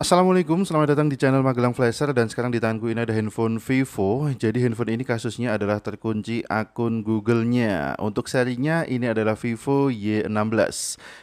Assalamualaikum, selamat datang di channel Magelang Flasher dan sekarang di tanganku ini ada handphone Vivo. Jadi handphone ini kasusnya adalah terkunci akun Google-nya. Untuk serinya ini adalah Vivo Y16.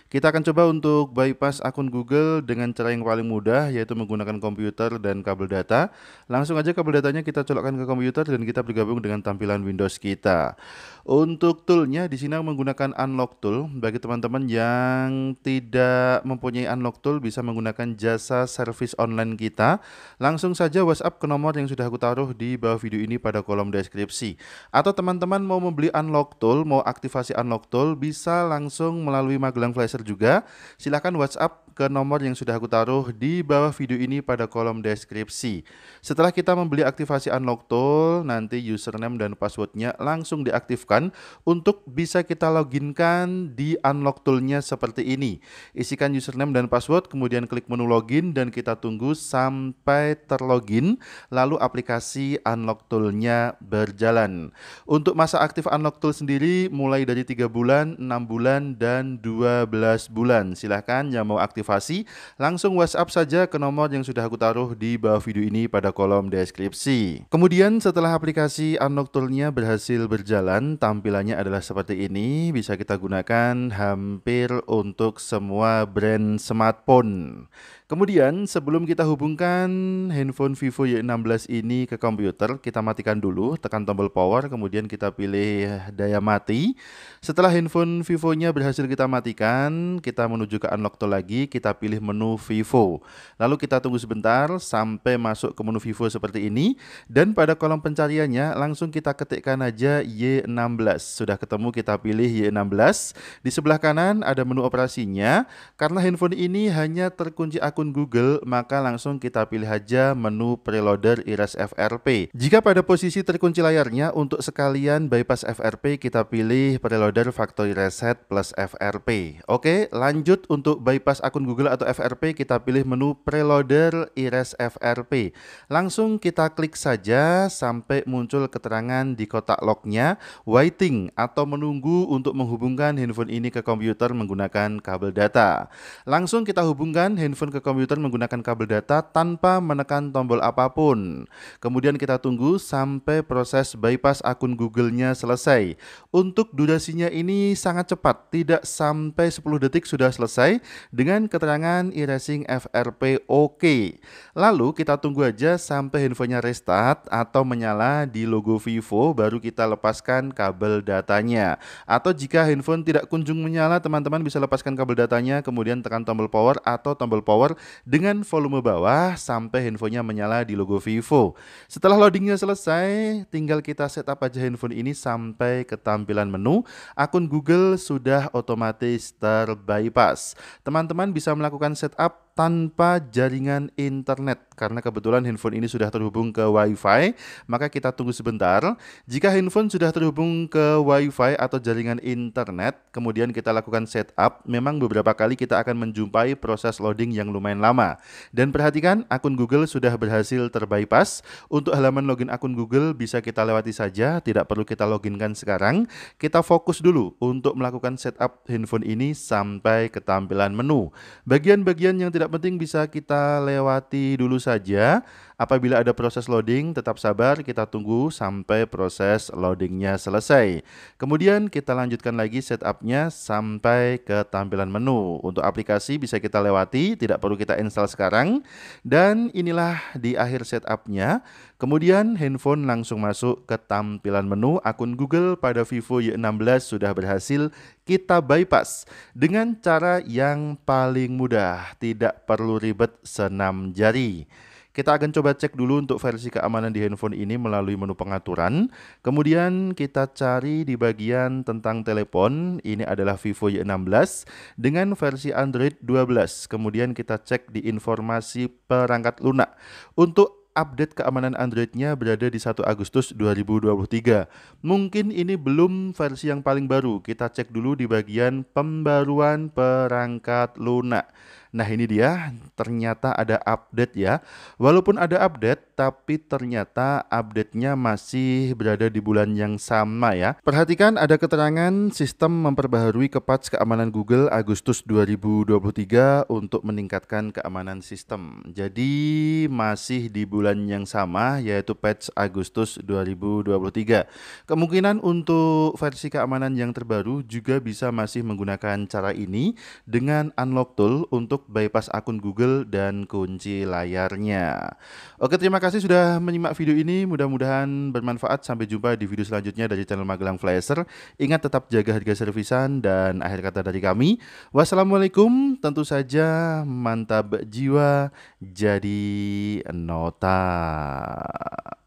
Kita akan coba untuk bypass akun Google dengan cara yang paling mudah yaitu menggunakan komputer dan kabel data. Langsung aja kabel datanya kita colokkan ke komputer dan kita bergabung dengan tampilan Windows kita. Untuk toolnya di sini menggunakan unlock tool. Bagi teman-teman yang tidak mempunyai unlock tool bisa menggunakan jasa service online kita. Langsung saja WhatsApp ke nomor yang sudah aku taruh di bawah video ini pada kolom deskripsi. Atau teman-teman mau membeli unlock tool, mau aktivasi unlock tool bisa langsung melalui Magelang Flash juga. Silahkan WhatsApp ke nomor yang sudah aku taruh di bawah video ini pada kolom deskripsi. Setelah kita membeli aktivasi unlock tool, nanti username dan passwordnya langsung diaktifkan untuk bisa kita loginkan di unlock toolnya seperti ini. Isikan username dan password, kemudian klik menu login dan kita tunggu sampai terlogin, lalu aplikasi unlock toolnya berjalan. Untuk masa aktif unlock tool sendiri mulai dari 3 bulan, 6 bulan, dan 12 bulan. Silahkan yang mau aktif motivasi, langsung WhatsApp saja ke nomor yang sudah aku taruh di bawah video ini pada kolom deskripsi. Kemudian setelah aplikasi Tool nya berhasil berjalan, tampilannya adalah seperti ini, bisa kita gunakan hampir untuk semua brand smartphone. Kemudian sebelum kita hubungkan handphone Vivo Y16 ini ke komputer, kita matikan dulu, tekan tombol power, kemudian kita pilih daya mati. Setelah handphone Vivo-nya berhasil kita matikan, kita menuju ke unlock tool lagi, kita pilih menu Vivo. Lalu kita tunggu sebentar sampai masuk ke menu Vivo seperti ini. Dan pada kolom pencariannya langsung kita ketikkan aja Y16. Sudah ketemu kita pilih Y16. Di sebelah kanan ada menu operasinya. Karena handphone ini hanya terkunci akun Google, maka langsung kita pilih aja menu preloader iris FRP. Jika pada posisi terkunci layarnya, untuk sekalian bypass FRP kita pilih preloader factory reset plus FRP. Oke, lanjut untuk bypass akun Google atau FRP, kita pilih menu preloader iris FRP. Langsung kita klik saja sampai muncul keterangan di kotak lognya, waiting atau menunggu untuk menghubungkan handphone ini ke komputer menggunakan kabel data. Langsung kita hubungkan handphone ke komputer menggunakan kabel data tanpa menekan tombol apapun. Kemudian kita tunggu sampai proses bypass akun Google-nya selesai. Untuk durasinya ini sangat cepat, tidak sampai 10 detik sudah selesai dengan keterangan e-racing FRP oke. Lalu kita tunggu aja sampai handphonenya restart atau menyala di logo Vivo baru kita lepaskan kabel datanya. Atau jika handphone tidak kunjung menyala, teman-teman bisa lepaskan kabel datanya kemudian tekan tombol power atau tombol power dengan volume bawah sampai handphonenya menyala di logo Vivo. Setelah loadingnya selesai, tinggal kita setup aja handphone ini sampai ke tampilan menu. Akun Google sudah otomatis terbypass. Teman-teman bisa melakukan setup tanpa jaringan internet. Karena kebetulan handphone ini sudah terhubung ke WiFi, maka kita tunggu sebentar. Jika handphone sudah terhubung ke WiFi atau jaringan internet, kemudian kita lakukan setup, memang beberapa kali kita akan menjumpai proses loading yang lumayan lama. Dan perhatikan, akun Google sudah berhasil terbypass. Untuk halaman login akun Google bisa kita lewati saja, tidak perlu kita loginkan sekarang. Kita fokus dulu untuk melakukan setup handphone ini sampai ke tampilan menu. Bagian-bagian yang tidak tidak penting bisa kita lewati dulu saja Apabila ada proses loading, tetap sabar, kita tunggu sampai proses loadingnya selesai. Kemudian kita lanjutkan lagi setupnya sampai ke tampilan menu. Untuk aplikasi bisa kita lewati, tidak perlu kita install sekarang. Dan inilah di akhir setupnya. Kemudian handphone langsung masuk ke tampilan menu. Akun Google pada Vivo Y16 sudah berhasil kita bypass dengan cara yang paling mudah, tidak perlu ribet senam jari. Kita akan coba cek dulu untuk versi keamanan di handphone ini melalui menu pengaturan. Kemudian kita cari di bagian tentang telepon, ini adalah Vivo Y16 dengan versi Android 12. Kemudian kita cek di informasi perangkat lunak. Untuk update keamanan Android-nya berada di 1 Agustus 2023. Mungkin ini belum versi yang paling baru. Kita cek dulu di bagian pembaruan perangkat lunak. Nah, ini dia. Ternyata ada update ya. Walaupun ada update, tapi ternyata update-nya masih berada di bulan yang sama ya. Perhatikan ada keterangan sistem memperbaharui kepatch keamanan Google Agustus 2023 untuk meningkatkan keamanan sistem. Jadi masih di bulan bulan yang sama yaitu patch Agustus 2023. Kemungkinan untuk versi keamanan yang terbaru juga bisa masih menggunakan cara ini dengan unlock tool untuk bypass akun Google dan kunci layarnya. Oke, terima kasih sudah menyimak video ini. Mudah-mudahan bermanfaat. Sampai jumpa di video selanjutnya dari channel Magelang Flasher. Ingat tetap jaga harga servisan dan akhir kata dari kami. Wassalamualaikum. Tentu saja mantap jiwa jadi nota. あ。